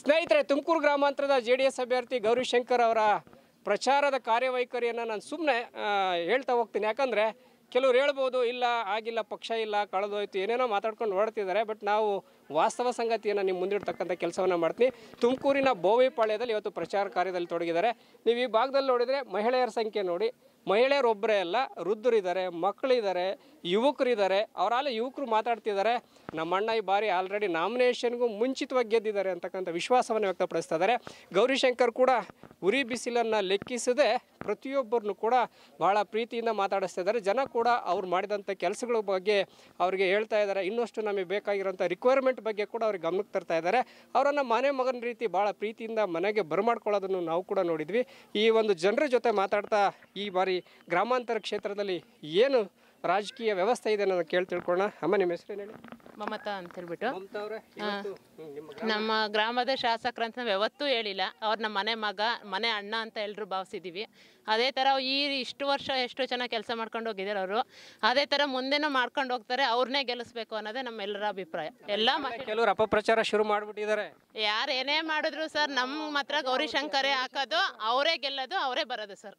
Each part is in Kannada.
ಸ್ನೇಹಿತರೆ ತುಮಕೂರು ಗ್ರಾಮಾಂತರದ ಜೆ ಡಿ ಎಸ್ ಅಭ್ಯರ್ಥಿ ಗೌರಿಶಂಕರ್ ಅವರ ಪ್ರಚಾರದ ಕಾರ್ಯವೈಖರಿಯನ್ನು ನಾನು ಸುಮ್ಮನೆ ಹೇಳ್ತಾ ಹೋಗ್ತೀನಿ ಯಾಕಂದರೆ ಕೆಲವ್ರು ಹೇಳ್ಬೋದು ಇಲ್ಲ ಆಗಿಲ್ಲ ಪಕ್ಷ ಇಲ್ಲ ಕಳೆದೋಯ್ತು ಏನೇನೋ ಮಾತಾಡ್ಕೊಂಡು ಓಡ್ತಿದ್ದಾರೆ ಬಟ್ ನಾವು ವಾಸ್ತವ ಸಂಗತಿಯನ್ನು ನಿಮ್ಮ ಮುಂದಿಡ್ತಕ್ಕಂಥ ಕೆಲಸವನ್ನು ಮಾಡ್ತೀನಿ ತುಮಕೂರಿನ ಬೋವಿಪಾಳ್ಯದಲ್ಲಿ ಇವತ್ತು ಪ್ರಚಾರ ಕಾರ್ಯದಲ್ಲಿ ತೊಡಗಿದ್ದಾರೆ ನೀವು ಈ ಭಾಗದಲ್ಲಿ ನೋಡಿದರೆ ಮಹಿಳೆಯರ ಸಂಖ್ಯೆ ನೋಡಿ ಮಹಿಳೆಯರೊಬ್ಬರೇ ಅಲ್ಲ ವೃದ್ಧರಿದ್ದಾರೆ ಮಕ್ಕಳಿದ್ದಾರೆ ಯುವಕರು ಇದ್ದಾರೆ ಅವರಲ್ಲೇ ಯುವಕರು ಮಾತಾಡ್ತಿದ್ದಾರೆ ನಮ್ಮ ಅಣ್ಣ ಈ ಬಾರಿ ಆಲ್ರೆಡಿ ನಾಮಿನೇಷನ್ಗೂ ಮುಂಚಿತವಾಗಿ ಗೆದ್ದಿದ್ದಾರೆ ಅಂತಕ್ಕಂಥ ವಿಶ್ವಾಸವನ್ನು ವ್ಯಕ್ತಪಡಿಸ್ತಾ ಇದ್ದಾರೆ ಗೌರಿಶಂಕರ್ ಕೂಡ ಉರಿ ಬಿಸಿಲನ್ನು ಲೆಕ್ಕಿಸದೆ ಪ್ರತಿಯೊಬ್ಬರನ್ನು ಕೂಡ ಭಾಳ ಪ್ರೀತಿಯಿಂದ ಮಾತಾಡಿಸ್ತಾ ಇದ್ದಾರೆ ಜನ ಕೂಡ ಅವ್ರು ಮಾಡಿದಂಥ ಕೆಲಸಗಳ ಬಗ್ಗೆ ಅವರಿಗೆ ಹೇಳ್ತಾ ಇದ್ದಾರೆ ಇನ್ನಷ್ಟು ನಮಗೆ ಬೇಕಾಗಿರೋಂಥ ರಿಕ್ವೈರ್ಮೆಂಟ್ ಬಗ್ಗೆ ಕೂಡ ಅವ್ರಿಗೆ ಗಮನಕ್ಕೆ ತರ್ತಾ ಇದ್ದಾರೆ ಅವರನ್ನು ಮನೆ ಮಗನ ರೀತಿ ಭಾಳ ಪ್ರೀತಿಯಿಂದ ಮನೆಗೆ ಬರಮಾಡ್ಕೊಳ್ಳೋದನ್ನು ನಾವು ಕೂಡ ನೋಡಿದ್ವಿ ಈ ಒಂದು ಜನರ ಜೊತೆ ಮಾತಾಡ್ತಾ ಈ ಬಾರಿ ಗ್ರಾಮಾಂತರ ಕ್ಷೇತ್ರದಲ್ಲಿ ಏನು ರಾಜಕೀಯ ವ್ಯವಸ್ಥೆ ಇದೆ ಅನ್ನೋದು ಕೇಳಿ ತಿಳ್ಕೊಳ್ಳೋಣ ಅಮ್ಮ ನಿಮ್ಮ ಹೆಸರು ಹೇಳಿ ಮಮತಾ ಅಂತ ಹೇಳ್ಬಿಟ್ಟು ನಮ್ಮ ಗ್ರಾಮದ ಶಾಸಕರ ಅಂತ ನಾವು ಯಾವತ್ತೂ ಹೇಳಿಲ್ಲ ಅವ್ರು ನಮ್ಮ ಮನೆ ಮಗ ಮನೆ ಅಣ್ಣ ಅಂತ ಎಲ್ಲರೂ ಭಾವಿಸಿದ್ದೀವಿ ಅದೇ ಥರ ಈ ಇಷ್ಟು ವರ್ಷ ಎಷ್ಟು ಚೆನ್ನಾಗಿ ಕೆಲಸ ಮಾಡ್ಕೊಂಡು ಹೋಗಿದ್ದಾರೆ ಅವರು ಅದೇ ಥರ ಮುಂದೆನೂ ಮಾಡ್ಕೊಂಡು ಹೋಗ್ತಾರೆ ಅವ್ರನ್ನೇ ಗೆಲ್ಲಿಸ್ಬೇಕು ಅನ್ನೋದೇ ನಮ್ಮೆಲ್ಲರ ಅಭಿಪ್ರಾಯ ಎಲ್ಲ ಕೆಲವರು ಅಪಪ್ರಚಾರ ಶುರು ಮಾಡಿಬಿಟ್ಟಿದ್ದಾರೆ ಯಾರು ಏನೇ ಮಾಡಿದ್ರು ಸರ್ ನಮ್ಮ ಹತ್ರ ಗೌರಿಶಂಕರೇ ಹಾಕೋದು ಅವರೇ ಗೆಲ್ಲೋದು ಅವರೇ ಬರೋದು ಸರ್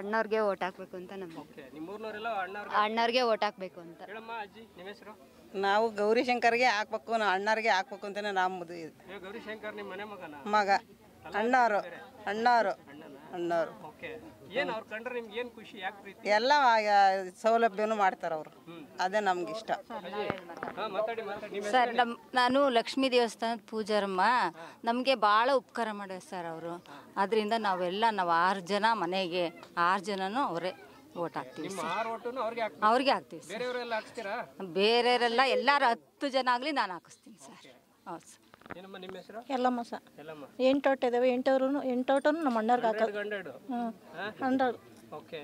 ಅಣ್ಣವ್ರಿಗೆ ಓಟ್ ಹಾಕ್ಬೇಕು ಅಂತ ನಮ್ಮ ಅಣ್ಣವ್ರಿಗೆ ಓಟ್ ಹಾಕ್ಬೇಕು ಅಂತ ನಾವು ಗೌರಿಶಂಕರ್ಗೆ ಹಾಕ್ಬೇಕು ಅಣ್ಣವ್ರಿಗೆ ಹಾಕ್ಬೇಕು ಅಂತಾನೆ ನಮ್ಮ ಮಗ ಅಣ್ಣವರು ಅಣ್ಣವರು ಅಣ್ಣವರು ಏನು ಎಲ್ಲ ಸೌಲಭ್ಯನೂ ಮಾಡ್ತಾರೆ ಅವರು ಅದೇ ನಮ್ಗೆ ಇಷ್ಟ ಸರ್ ನಾನು ಲಕ್ಷ್ಮೀ ದೇವಸ್ಥಾನದ ಪೂಜಾರಮ್ಮ ನಮಗೆ ಭಾಳ ಉಪಕಾರ ಮಾಡ್ಯಾರ ಸರ್ ಅವರು ಅದರಿಂದ ನಾವೆಲ್ಲ ನಾವು ಆರು ಜನ ಮನೆಗೆ ಆರು ಜನನೂ ಅವರೇ ಓಟ್ ಹಾಕ್ತೀವಿ ಅವ್ರಿಗೆ ಹಾಕ್ತೀವಿ ಬೇರೆಯವರೆಲ್ಲ ಎಲ್ಲಾರು ಹತ್ತು ಜನ ಆಗಲಿ ನಾನು ಹಾಕಿಸ್ತೀನಿ ಸರ್ ಹೌದು ಸರ್ ನಿಮ್ಮ ಹೆಸರು ಎಂಟು ಇದಾವೆ ಎಂಟವ್ರು ಓಕೆ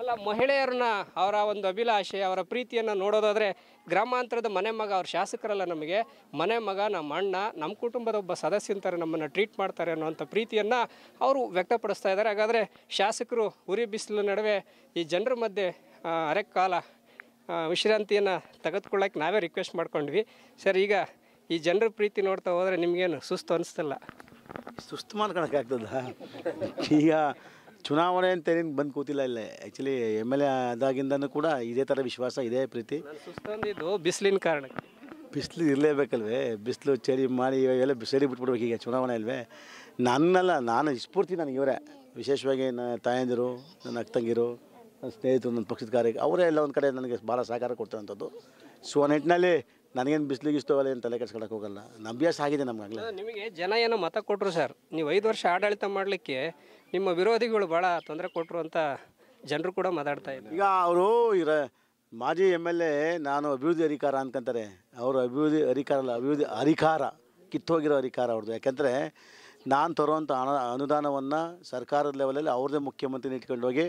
ಅಲ್ಲ ಮಹಿಳೆಯರನ್ನ ಅವರ ಒಂದು ಅಭಿಲಾಷೆ ಅವರ ಪ್ರೀತಿಯನ್ನು ನೋಡೋದಾದರೆ ಗ್ರಾಮಾಂತರದ ಮನೆ ಮಗ ಅವ್ರ ಶಾಸಕರಲ್ಲ ನಮಗೆ ಮನೆ ಮಗ ನಮ್ಮ ಅಣ್ಣ ನಮ್ಮ ಕುಟುಂಬದ ಒಬ್ಬ ಸದಸ್ಯ ನಮ್ಮನ್ನು ಟ್ರೀಟ್ ಮಾಡ್ತಾರೆ ಅನ್ನೋವಂಥ ಪ್ರೀತಿಯನ್ನು ಅವರು ವ್ಯಕ್ತಪಡಿಸ್ತಾ ಇದ್ದಾರೆ ಹಾಗಾದ್ರೆ ಶಾಸಕರು ಉರಿ ಬಿಸಿಲು ನಡುವೆ ಈ ಜನರ ಮಧ್ಯೆ ಅರೆಕಾಲ ವಿಶ್ರಾಂತಿಯನ್ನು ತೆಗೆದುಕೊಳ್ಳೋಕೆ ನಾವೇ ರಿಕ್ವೆಸ್ಟ್ ಮಾಡ್ಕೊಂಡ್ವಿ ಸರ್ ಈಗ ಈ ಜನರ ಪ್ರೀತಿ ನೋಡ್ತಾ ಹೋದರೆ ನಿಮಗೇನು ಸುಸ್ತು ಅನಿಸ್ತಲ್ಲ ಸುಸ್ತು ಆಗ್ತದ ಈಗ ಚುನಾವಣೆ ಅಂತ ಏನು ಬಂದು ಕೂತಿಲ್ಲ ಇಲ್ಲೇ ಆ್ಯಕ್ಚುಲಿ ಎಮ್ ಎಲ್ ಎ ಆದಾಗಿಂದನೂ ಕೂಡ ಇದೇ ಥರ ವಿಶ್ವಾಸ ಇದೇ ಪ್ರೀತಿ ಸುಸ್ತಂದಿದ್ದು ಬಿಸಿಲಿನ ಕಾರಣಕ್ಕೆ ಬಿಸಿಲು ಇರಲೇಬೇಕಲ್ವೇ ಬಿಸಿಲು ಚಳಿ ಮಾಡಿ ಇವಾಗೆಲ್ಲ ಸರಿ ಬಿಟ್ಬಿಡ್ಬೇಕು ಈಗ ಚುನಾವಣೆ ಅಲ್ವೇ ನನ್ನಲ್ಲ ನಾನು ಸ್ಫೂರ್ತಿ ನನಗೆ ಇವರೇ ವಿಶೇಷವಾಗಿ ನನ್ನ ತಾಯಂದಿರು ನನ್ನ ಅಕ್ಕ ತಂಗಿರು ನನ್ನ ಸ್ನೇಹಿತರು ನನ್ನ ಪಕ್ಷದ ಕಾರ್ಯ ಅವರೇ ಎಲ್ಲ ಒಂದು ಕಡೆ ನನಗೆ ಭಾಳ ಸಹಕಾರ ಕೊಡ್ತಾರಂಥದ್ದು ಸೊ ಆ ನಿಟ್ಟಿನಲ್ಲಿ ನನಗೇನು ಬಿಸಿಲಿಗೆ ಇಷ್ಟವಲ್ಲ ಏನು ತಲೆ ಕೆಡ್ಸ್ಕೊಳಕ್ಕೆ ಹೋಗಲ್ಲ ನಮ್ಮ ಆಗಿದೆ ನಮಗಾಗಲೇ ನಿಮಗೆ ಜನ ಏನೋ ಮತ ಕೊಟ್ಟರು ಸರ್ ನೀವು ಐದು ವರ್ಷ ಆಡಳಿತ ಮಾಡಲಿಕ್ಕೆ ನಿಮ್ಮ ವಿರೋಧಿಗಳು ಭಾಳ ತೊಂದರೆ ಕೊಟ್ಟರು ಅಂತ ಜನರು ಕೂಡ ಮಾತಾಡ್ತಾ ಇದ್ದಾರೆ ಈಗ ಅವರು ಇರ ಮಾಜಿ ಎಮ್ ಎಲ್ ಎ ನಾನು ಅಭಿವೃದ್ಧಿ ಅಧಿಕಾರ ಅಂತಂತಾರೆ ಅವರು ಅಭಿವೃದ್ಧಿ ಅಧಿಕಾರ ಅಲ್ಲ ಅಭಿವೃದ್ಧಿ ಅಧಿಕಾರ ಕಿತ್ತೋಗಿರೋ ಅಧಿಕಾರ ಅವ್ರದ್ದು ಯಾಕೆಂದರೆ ನಾನು ತರುವಂಥ ಅನು ಅನುದಾನವನ್ನು ಸರ್ಕಾರದ ಲೆವೆಲಲ್ಲಿ ಅವ್ರದ್ದೇ ಮುಖ್ಯಮಂತ್ರಿನ ಇಟ್ಕೊಂಡು ಹೋಗಿ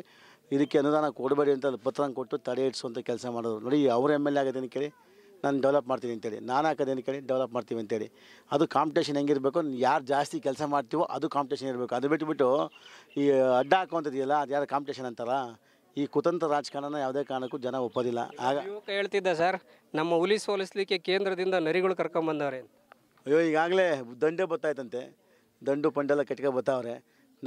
ಇದಕ್ಕೆ ಅನುದಾನ ಕೊಡಬೇಡಿ ಅಂತ ಪತ್ರ ಕೊಟ್ಟು ತಡೆ ಇಡಿಸುವಂಥ ಕೆಲಸ ಮಾಡೋದು ನೋಡಿ ಅವ್ರ ಎಮ್ ಎಲ್ ಎ ಆಗೋದೇನು ಕೇಳಿ ನಾನು ಡೆವಲಪ್ ಮಾಡ್ತೀನಿ ಅಂತೇಳಿ ನಾನು ಹಾಕೋದೇನು ಕೇಳಿ ಡೆವಲಪ್ ಮಾಡ್ತೀವಿ ಅಂತೇಳಿ ಅದು ಕಾಂಪಿಟೇಷನ್ ಹೆಂಗಿರಬೇಕು ಯಾರು ಜಾಸ್ತಿ ಕೆಲಸ ಮಾಡ್ತೀವೋ ಅದು ಕಾಂಪಿಟೇಷನ್ ಇರಬೇಕು ಅದು ಬಿಟ್ಟುಬಿಟ್ಟು ಈ ಅಡ್ಡ ಹಾಕುವಂಥದ್ದಿಲ್ಲ ಅದು ಯಾರು ಕಾಂಪಿಟೇಷನ್ ಅಂತಾರ ಈ ಕುತಂತ್ರ ರಾಜಕಾರಣನ ಯಾವುದೇ ಕಾರಣಕ್ಕೂ ಜನ ಒಪ್ಪೋದಿಲ್ಲ ಆಗ ಹೇಳ್ತಿದ್ದ ಸರ್ ನಮ್ಮ ಹುಲಿ ಸೋಲಿಸ್ಲಿಕ್ಕೆ ಕೇಂದ್ರದಿಂದ ನರಿಗಳು ಕರ್ಕೊಂಬಂದವ್ರೆ ಅಯ್ಯೋ ಈಗಾಗಲೇ ದಂಡೆ ಬತ್ತಾಯ್ತಂತೆ ದಂಡು ಪಂಡೆಲ್ಲ ಕಟ್ಕೆ ಬತ್ತಾವ್ರೆ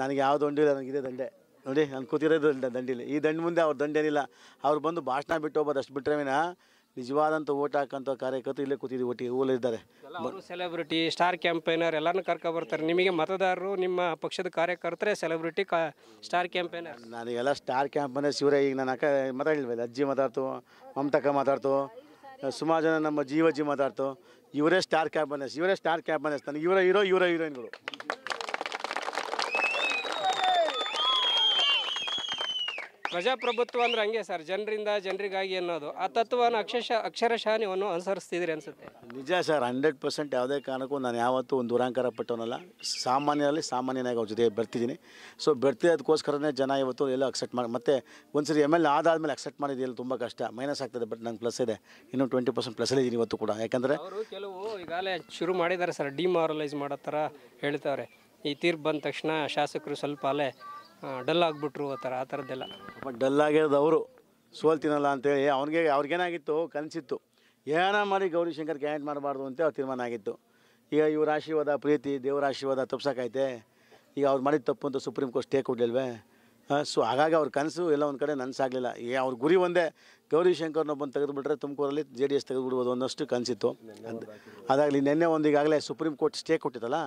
ನನಗೆ ಯಾವ ದಂಡು ಇಲ್ಲ ನನಗಿದೆ ದಂಡೆ ನೋಡಿ ನಾನು ಕೂತಿರೋದು ದಂಡಿಲ್ಲ ಈ ದಂಡ ಮುಂದೆ ಅವ್ರ ದಂಡೇನಿಲ್ಲ ಅವ್ರು ಬಂದು ಭಾಷಣ ಬಿಟ್ಟು ಹೋಗೋದು ಅಷ್ಟು ಬಿಟ್ರೆ ನಿಜವಾದಂಥ ಓಟ್ ಹಾಕೋಂಥ ಕಾರ್ಯಕರ್ತರು ಇಲ್ಲೇ ಕೂತಿದ್ದೀವಿ ಒಟ್ಟಿಗೆ ಓಲಿದ್ದಾರೆ ಸೆಲೆಬ್ರಿಟಿ ಸ್ಟಾರ್ ಕ್ಯಾಂಪೇನರ್ ಎಲ್ಲರೂ ಕರ್ಕೊ ಬರ್ತಾರೆ ನಿಮಗೆ ಮತದಾರರು ನಿಮ್ಮ ಪಕ್ಷದ ಕಾರ್ಯಕರ್ತರೇ ಸೆಲೆಬ್ರಿಟಿ ಕಾ ಸ್ಟಾರ್ ಕ್ಯಾಂಪೇನರ್ ಎಲ್ಲ ಸ್ಟಾರ್ ಕ್ಯಾಂಪೇನರ್ ಶಿವರೇ ಈಗ ನಾನು ಅಕ್ಕ ಮಾತಾಡಿಲ್ವಲ್ಲ ಅಜ್ಜಿ ಮಾತಾಡ್ತು ಮಮತಕ್ಕ ಮಾತಾಡ್ತು ಸುಮಾರು ಜನ ನಮ್ಮ ಜೀವಜ್ಜಿ ಮಾತಾಡ್ತು ಇವರೇ ಸ್ಟಾರ್ ಕ್ಯಾಂಪೇನರ್ಸ್ ಇವರೇ ಸ್ಟಾರ್ ಕ್ಯಾಂಪೇನರ್ಸ್ ನನಗೆ ಇವರೇ ಹೀರೋ ಇವರೇ ಹೀರೋಯಿನ್ಗಳು ಪ್ರಜಾಪ್ರಭುತ್ವ ಅಂದ್ರೆ ಹಂಗೆ ಸರ್ ಜನರಿಂದ ಜನರಿಗಾಗಿ ಅನ್ನೋದು ಆ ತತ್ವನ ಅಕ್ಷಶ ಅಕ್ಷರಶಃ ನೀವು ಅನುಸರಿಸ್ತಿದ್ರಿ ಅನ್ಸುತ್ತೆ ನಿಜ ಸರ್ ಹಂಡ್ರೆಡ್ ಪರ್ಸೆಂಟ್ ಯಾವುದೇ ಕಾರಣಕ್ಕೂ ನಾನು ಯಾವತ್ತೂ ಒಂದು ದುರಾಂಕಾರ ಪಟ್ಟವನಲ್ಲ ಸಾಮಾನ್ಯರಲ್ಲಿ ಸಾಮಾನ್ಯನಾಗಿ ಅವ್ರ ಜೊತೆ ಬರ್ತಿದ್ದೀನಿ ಸೊ ಬರ್ತಿರೋದಕ್ಕೋಸ್ಕರನೇ ಜನ ಇವತ್ತು ಎಲ್ಲ ಅಕ್ಸೆಪ್ಟ್ ಮಾಡಿ ಮತ್ತೆ ಒಂದ್ಸರಿ ಎಮ್ ಎಲ್ ಆದಮೇಲೆ ಅಕ್ಸೆಪ್ಟ್ ಮಾಡಿದೆಯಲ್ಲ ತುಂಬ ಕಷ್ಟ ಮೈನಸ್ ಆಗ್ತದೆ ಬಟ್ ನಂಗೆ ಪ್ಲಸ್ ಇದೆ ಇನ್ನೂ ಟ್ವೆಂಟಿ ಪರ್ಸೆಂಟ್ ಪ್ಲಸ್ ಇವತ್ತು ಕೂಡ ಯಾಕಂದರೆ ಅವರು ಕೆಲವು ಈಗಾಗಲೇ ಶುರು ಮಾಡಿದ್ದಾರೆ ಸರ್ ಡಿಮಾರಲೈಸ್ ಮಾಡೋ ಥರ ಹೇಳ್ತಾರೆ ಈ ತೀರ್ಪು ಬಂದ ತಕ್ಷಣ ಶಾಸಕರು ಸ್ವಲ್ಪ ಅಲ್ಲೇ ಡಲ್ ಆಗಿಬಿಟ್ರು ಆ ಥರ ಆ ಥರದ್ದೆಲ್ಲ ಡಲ್ ಆಗಿರೋದು ಅವರು ಸೋಲ್ತೀನಲ್ಲ ಅಂತೇಳಿ ಅವ್ನಿಗೆ ಅವ್ರಿಗೇನಾಗಿತ್ತು ಕನಸಿತ್ತು ಏನೋ ಮಾಡಿ ಗೌರಿಶಂಕರ್ ಕ್ಯಾಂಟ್ ಮಾಡಬಾರ್ದು ಅಂತ ಅವ್ರು ತೀರ್ಮಾನ ಆಗಿತ್ತು ಈಗ ಇವ್ರ ಆಶೀರ್ವಾದ ಪ್ರೀತಿ ದೇವರ ಆಶೀರ್ವಾದ ತಪ್ಸೋಕೈತೆ ಈಗ ಅವ್ರು ಮಾಡಿದ ತಪ್ಪು ಅಂತ ಸುಪ್ರೀಂ ಕೋರ್ಟ್ ಸ್ಟೇ ಕೊಡ್ಲಿಲ್ವೇ ಸೊ ಹಾಗಾಗಿ ಅವ್ರ ಕನಸು ಎಲ್ಲ ಒಂದು ಕಡೆ ನನಸಾಗಲಿಲ್ಲ ಈಗ ಅವ್ರ ಗುರಿ ಒಂದೇ ಗೌರಿಶಂಕರ್ನೊಬ್ಬನ ತೆಗೆದುಬಿಟ್ರೆ ತುಮಕೂರಲ್ಲಿ ಜೆ ಡಿ ಎಸ್ ತೆಗೆದುಬಿಡ್ಬೋದು ಅನ್ನೋಷ್ಟು ಕನಸಿತ್ತು ಅದಾಗಲಿ ನಿನ್ನೆ ಒಂದು ಈಗಾಗಲೇ ಸುಪ್ರೀಂ ಕೋರ್ಟ್ ಸ್ಟೇ ಕೊಟ್ಟಿದ್ದಲ್ಲ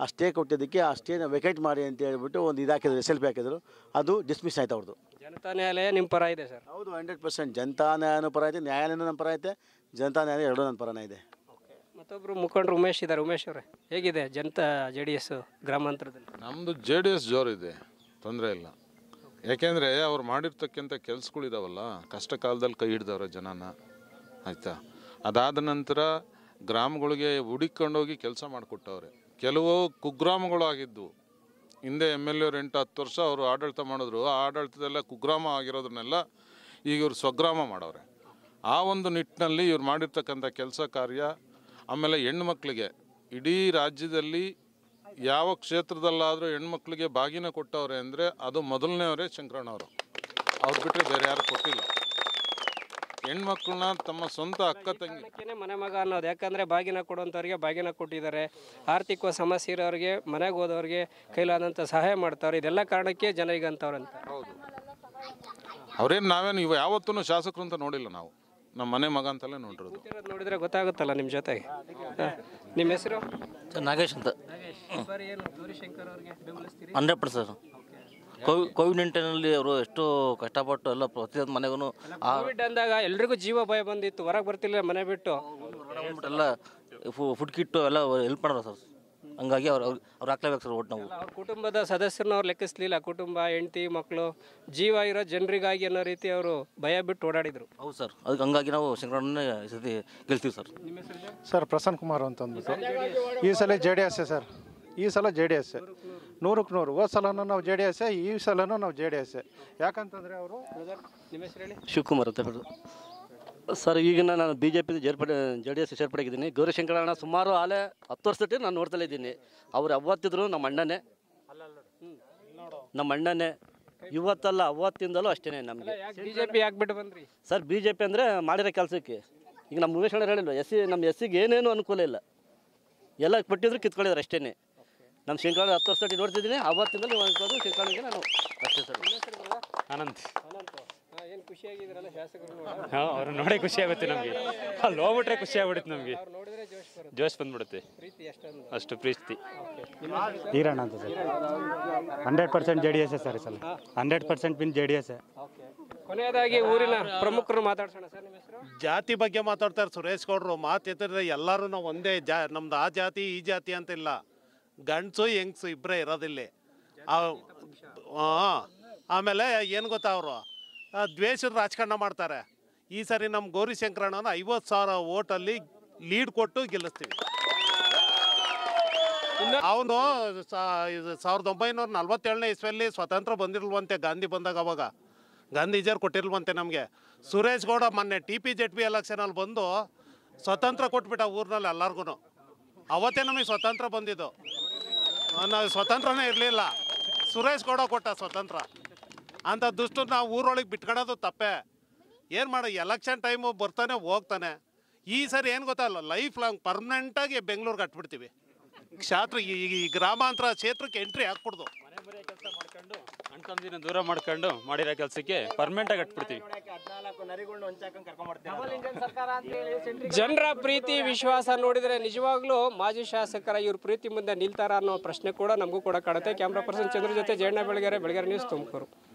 ಆ ಸ್ಟೇ ಕೊಟ್ಟಿದ್ದಕ್ಕೆ ಆ ಸ್ಟೇನ ವೆಕೇಟ್ ಮಾಡಿ ಅಂತ ಹೇಳ್ಬಿಟ್ಟು ಒಂದು ಇದಾಕಿದ್ರು ಹಾಕಿದ್ರು ಎಸ್ ಎಲ್ ಪಿ ಹಾಕಿದ್ರು ಅದು ಡಿಸ್ಮಿಸ್ ಆಯ್ತು ಅವ್ರದ್ದು ಜನತಾ ನ್ಯಾಯಾಲಯ ನಿಮ್ಮ ಪರ ಇದೆ ಸರ್ ಹೌದು ಹಂಡ್ರೆಡ್ ಪರ್ಸೆಂಟ್ ಜನತಾ ನ್ಯಾಯನೂ ಪರ ಐತೆ ನ್ಯಾಯಾಲಯನೂ ನಮ್ಮ ಪರ ಐತೆ ಜನತಾ ನ್ಯಾಯಾಲಯ ಎರಡೂ ನನ್ನ ಪರನೇ ಇದೆ ಮತ್ತೊಬ್ಬರು ಮುಖಂಡರು ಉಮೇಶ್ ಇದ್ದಾರೆ ಉಮೇಶ್ ಅವರೇ ಹೇಗಿದೆ ಜನತಾ ಜೆ ಡಿ ಎಸ್ ಗ್ರಾಮಾಂತರದಲ್ಲಿ ನಮ್ಮದು ಜೆ ಡಿ ಎಸ್ ಇದೆ ತೊಂದರೆ ಇಲ್ಲ ಯಾಕೆಂದರೆ ಅವ್ರು ಮಾಡಿರ್ತಕ್ಕಂಥ ಇದ್ದಾವಲ್ಲ ಕಷ್ಟ ಕಾಲದಲ್ಲಿ ಕೈ ಹಿಡ್ದವ್ರೆ ಜನನ ಆಯಿತಾ ಅದಾದ ನಂತರ ಗ್ರಾಮಗಳಿಗೆ ಹುಡುಕೊಂಡೋಗಿ ಕೆಲಸ ಮಾಡಿಕೊಟ್ಟವ್ರೆ ಕೆಲವು ಕುಗ್ರಾಮಗಳಾಗಿದ್ದವು ಹಿಂದೆ ಎಮ್ ಎಲ್ ಎವ್ರು ಎಂಟು ಹತ್ತು ವರ್ಷ ಅವರು ಆಡಳಿತ ಮಾಡಿದ್ರು ಆ ಆಡಳಿತದೆಲ್ಲ ಕುಗ್ರಾಮ ಆಗಿರೋದನ್ನೆಲ್ಲ ಈಗ ಇವರು ಸ್ವಗ್ರಾಮ ಮಾಡವ್ರೆ ಆ ಒಂದು ನಿಟ್ಟಿನಲ್ಲಿ ಇವ್ರು ಮಾಡಿರ್ತಕ್ಕಂಥ ಕೆಲಸ ಕಾರ್ಯ ಆಮೇಲೆ ಹೆಣ್ಮಕ್ಳಿಗೆ ಇಡೀ ರಾಜ್ಯದಲ್ಲಿ ಯಾವ ಕ್ಷೇತ್ರದಲ್ಲಾದರೂ ಹೆಣ್ಮಕ್ಳಿಗೆ ಬಾಗಿನ ಕೊಟ್ಟವ್ರೆ ಅಂದರೆ ಅದು ಮೊದಲನೇವರೇ ಅವರೇ ಶಂಕರಣ್ಣವರು ಅವ್ರು ಬಿಟ್ಟರೆ ಬೇರೆ ಯಾರು ಕೊಟ್ಟಿಲ್ಲ ಹೆಣ್ಮಕ್ಳನ್ನ ತಮ್ಮ ಸ್ವಂತ ಅಕ್ಕ ತಂಗಿ ಮನೆ ಮಗ ಅನ್ನೋದು ಯಾಕಂದ್ರೆ ಬಾಗಿನ ಕೊಡುವಂಥವ್ರಿಗೆ ಬಾಗಿನ ಕೊಟ್ಟಿದ್ದಾರೆ ಆರ್ಥಿಕ ಸಮಸ್ಯೆ ಇರೋರಿಗೆ ಮನೆಗೆ ಹೋದವ್ರಿಗೆ ಕೈಲಾದಂಥ ಸಹಾಯ ಮಾಡ್ತಾವ್ರೆ ಇದೆಲ್ಲ ಕಾರಣಕ್ಕೆ ಜನ ಈಗ ಅಂತವ್ರಂತ ಹೌದು ಅವ್ರೇನು ನಾವೇನು ಇವ ಯಾವತ್ತೂ ಶಾಸಕರು ಅಂತ ನೋಡಿಲ್ಲ ನಾವು ನಮ್ಮ ಮನೆ ಮಗ ಅಂತಲೇ ನೋಡಿರೋದು ನೋಡಿದ್ರೆ ಗೊತ್ತಾಗುತ್ತಲ್ಲ ನಿಮ್ಮ ಜೊತೆಗೆ ನಿಮ್ಮ ಹೆಸರು ನಾಗೇಶ್ ಅಂತ ಹಂಡ್ರೆಡ್ ಪರ್ಸೆಂಟ್ ಕೋವಿ ಕೋವಿಡ್ ನೈನ್ಟೀನಲ್ಲಿ ಅವರು ಎಷ್ಟು ಕಷ್ಟಪಟ್ಟು ಎಲ್ಲ ಪ್ರತಿಯೊಂದು ಮನೆಗೂ ಕೋವಿಡ್ ಅಂದಾಗ ಎಲ್ರಿಗೂ ಜೀವ ಭಯ ಬಂದಿತ್ತು ಹೊರಗೆ ಬರ್ತಿಲ್ಲ ಮನೆ ಬಿಟ್ಟು ಎಲ್ಲ ಫುಡ್ ಕಿಟ್ಟು ಎಲ್ಲ ಹೆಲ್ಪ್ ಮಾಡೋರು ಸರ್ ಹಂಗಾಗಿ ಅವ್ರು ಅವ್ರು ಹಾಕ್ಲೇಬೇಕು ಸರ್ ಒಟ್ಟು ನಾವು ಕುಟುಂಬದ ಸದಸ್ಯರನ್ನ ಅವ್ರು ಲೆಕ್ಕಿಸ್ಲಿಲ್ಲ ಕುಟುಂಬ ಹೆಂಡತಿ ಮಕ್ಕಳು ಜೀವ ಇರೋ ಜನರಿಗಾಗಿ ಅನ್ನೋ ರೀತಿ ಅವರು ಭಯ ಬಿಟ್ಟು ಓಡಾಡಿದ್ರು ಹೌದು ಸರ್ ಅದಕ್ಕೆ ಹಂಗಾಗಿ ನಾವು ಶಂಕರಣ್ಣನೇ ಸತಿ ಗೆಲ್ತೀವಿ ಸರ್ ಸರ್ ಪ್ರಸನ್ನ ಕುಮಾರ್ ಅಂತ ಅಂದ್ಬಿಟ್ಟು ಈ ಸಲ ಜೆ ಡಿ ಎಸ್ ಸರ್ ಈ ಸಲ ಜೆ ಡಿ ಎಸ್ ನೂರಕ್ಕೆ ನೂರು ಹೋದ ಸಲನೂ ನಾವು ಜೆ ಡಿ ಎಸ್ ಈ ಸಲನೂ ನಾವು ಜೆ ಡಿ ಎಸ್ ಯಾಕಂತಂದರೆ ಅವರು ಶಿವಕುಮಾರ್ ಅಂತ ಹೇಳಿದ್ರು ಸರ್ ಈಗ ನಾನು ಬಿ ಜೆ ಪಿ ಸೇರ್ಪಡೆ ಜೆ ಡಿ ಎಸ್ ಸೇರ್ಪಡೆಗಿದ್ದೀನಿ ಗೌರಿಶಂಕರಣ್ಣ ಸುಮಾರು ಆಲೆ ಹತ್ತು ವರ್ಷದಟ್ಟು ನಾನು ನೋಡ್ತಲೇ ಇದ್ದೀನಿ ಅವ್ರು ಅವತ್ತಿದ್ರು ನಮ್ಮ ಅಣ್ಣನೇ ನಮ್ಮ ಅಣ್ಣನೇ ಇವತ್ತಲ್ಲ ಅವತ್ತಿಂದಲೂ ಅಷ್ಟೇ ನಮಗೆ ಬಿ ಜೆ ಪಿ ಬಂದ್ರಿ ಸರ್ ಬಿ ಜೆ ಪಿ ಅಂದರೆ ಮಾಡಿರೋ ಕೆಲಸಕ್ಕೆ ಈಗ ನಮ್ಮ ಮುಗೇಶ್ ಅಣ್ಣ ಹೇಳಿಲ್ವ ಎಸ್ ಸಿ ನಮ್ಮ ಎಸ್ ಸಿಗೆ ಏನೇನು ಅನುಕೂಲ ಇಲ್ಲ ಎಲ್ಲ ಕೊಟ್ಟಿದ್ರು ಕಿತ್ಕೊಳ್ಳಿದ್ರು ಅಷ್ಟೇ ನಮ್ಮ ಶೇಂಕಾಳು ಹತ್ತು ವರ್ಷ ನೋಡ್ತಿದ್ದೀನಿ ಅವತ್ತಿನಲ್ಲಿ ನೀವು ಅನ್ಕೋದು ನಾನು ಆನಂದ್ ಏನು ಖುಷಿಯಾಗಿದ್ರಲ್ಲ ಹಾಂ ಅವ್ರನ್ನ ನೋಡೇ ಖುಷಿ ಆಗುತ್ತೆ ನಮಗೆ ಅಲ್ಲಿ ಹೋಗ್ಬಿಟ್ರೆ ಖುಷಿ ಆಗ್ಬಿಡುತ್ತೆ ನಮಗೆ ಜೋಶ್ ಬಂದ್ಬಿಡುತ್ತೆ ಅಷ್ಟು ಪ್ರೀತಿ ಈರಣ್ಣ ಅಂತ sir hundred percent J D S sir ಸಲ ಹಂಡ್ರೆಡ್ ಪರ್ಸೆಂಟ್ ಬಿನ್ ಜೆ ಡಿ ಎಸ್ ಕೊನೆಯದಾಗಿ ಊರಿನ ಪ್ರಮುಖರು ಮಾತಾಡ್ಸೋಣ ಜಾತಿ ಬಗ್ಗೆ ಮಾತಾಡ್ತಾರೆ ಸುರೇಶ್ ಗೌಡರು ಮಾತು ಎತ್ತಿದ್ರೆ ಎಲ್ಲರೂ ನಾವು ಒಂದೇ ಜಾ ನಮ್ದು ಆ ಜಾತಿ ಈ ಜಾತಿ ಅಂತಿಲ್ಲ ಗಂಡಸು ಹೆಂಗ್ಸು ಇಬ್ಬರೇ ಇರೋದಿಲ್ಲಿ ಆಮೇಲೆ ಏನು ಗೊತ್ತಾ ಅವರು ದ್ವೇಷದ ರಾಜಕಾರಣ ಮಾಡ್ತಾರೆ ಈ ಸರಿ ನಮ್ಮ ಗೌರಿ ಐವತ್ತು ಸಾವಿರ ಓಟಲ್ಲಿ ಲೀಡ್ ಕೊಟ್ಟು ಗೆಲ್ಲಿಸ್ತೀವಿ ಅವನು ಸಾವಿರದ ಒಂಬೈನೂರ ನಲ್ವತ್ತೇಳನೇ ಇಸ್ವಿಯಲ್ಲಿ ಸ್ವತಂತ್ರ ಬಂದಿರಲ್ವಂತೆ ಗಾಂಧಿ ಬಂದಾಗ ಅವಾಗ ಗಾಂಧೀಜಿಯವ್ರು ಕೊಟ್ಟಿರಲ್ವಂತೆ ನಮಗೆ ಸುರೇಶ್ ಗೌಡ ಮೊನ್ನೆ ಟಿ ಪಿ ಜೆಡ್ ಪಿ ಎಲೆಕ್ಷನಲ್ಲಿ ಬಂದು ಸ್ವತಂತ್ರ ಕೊಟ್ಬಿಟ್ಟ ಊರಿನಲ್ಲಿ ಎಲ್ಲರಿಗೂ ಅವತ್ತೇ ನಮಗೆ ಸ್ವತಂತ್ರ ಬಂದಿದ್ದು ನಾವು ಸ್ವತಂತ್ರನೇ ಇರಲಿಲ್ಲ ಸುರೇಶ್ ಗೌಡ ಕೊಟ್ಟ ಸ್ವತಂತ್ರ ಅಂಥ ದುಷ್ಟು ನಾವು ಊರೊಳಗೆ ಬಿಟ್ಕೊಳ್ಳೋದು ತಪ್ಪೆ ಏನು ಮಾಡೋ ಎಲೆಕ್ಷನ್ ಟೈಮು ಬರ್ತಾನೆ ಹೋಗ್ತಾನೆ ಈ ಸರಿ ಏನು ಗೊತ್ತಲ್ಲ ಲೈಫ್ ಲಾಂಗ್ ಪರ್ಮನೆಂಟಾಗಿ ಅಟ್ಬಿಡ್ತೀವಿ ಕಟ್ಬಿಡ್ತೀವಿ ಕ್ಷಾತ್ರ ಈ ಗ್ರಾಮಾಂತರ ಕ್ಷೇತ್ರಕ್ಕೆ ಎಂಟ್ರಿ ಹಾಕ್ಬಿಡ್ದು ತಮ್ಮದಿನ ದೂರ ಮಾಡ್ಕೊಂಡು ಮಾಡಿರೋ ಕೆಲಸಕ್ಕೆ ಪರ್ಮನೆಂಟ್ ಆಗಿ ಕಟ್ಬಿಡ್ತೀವಿ ಜನರ ಪ್ರೀತಿ ವಿಶ್ವಾಸ ನೋಡಿದ್ರೆ ನಿಜವಾಗ್ಲೂ ಮಾಜಿ ಶಾಸಕರ ಇವ್ರ ಪ್ರೀತಿ ಮುಂದೆ ನಿಲ್ತಾರ ಅನ್ನೋ ಪ್ರಶ್ನೆ ಕೂಡ ನಮಗೂ ಕೂಡ ಕಾಡುತ್ತೆ ಕ್ಯಾಮ್ರಾ ಪರ್ಸನ್ ಚಂದ್ರ ಜೊತೆ ಜಯಣ್ಣ ಬೆಳಗೆರೆ ಬೆಳಗೆರೆ ನ್ಯೂಸ್ ತುಮಕೂರು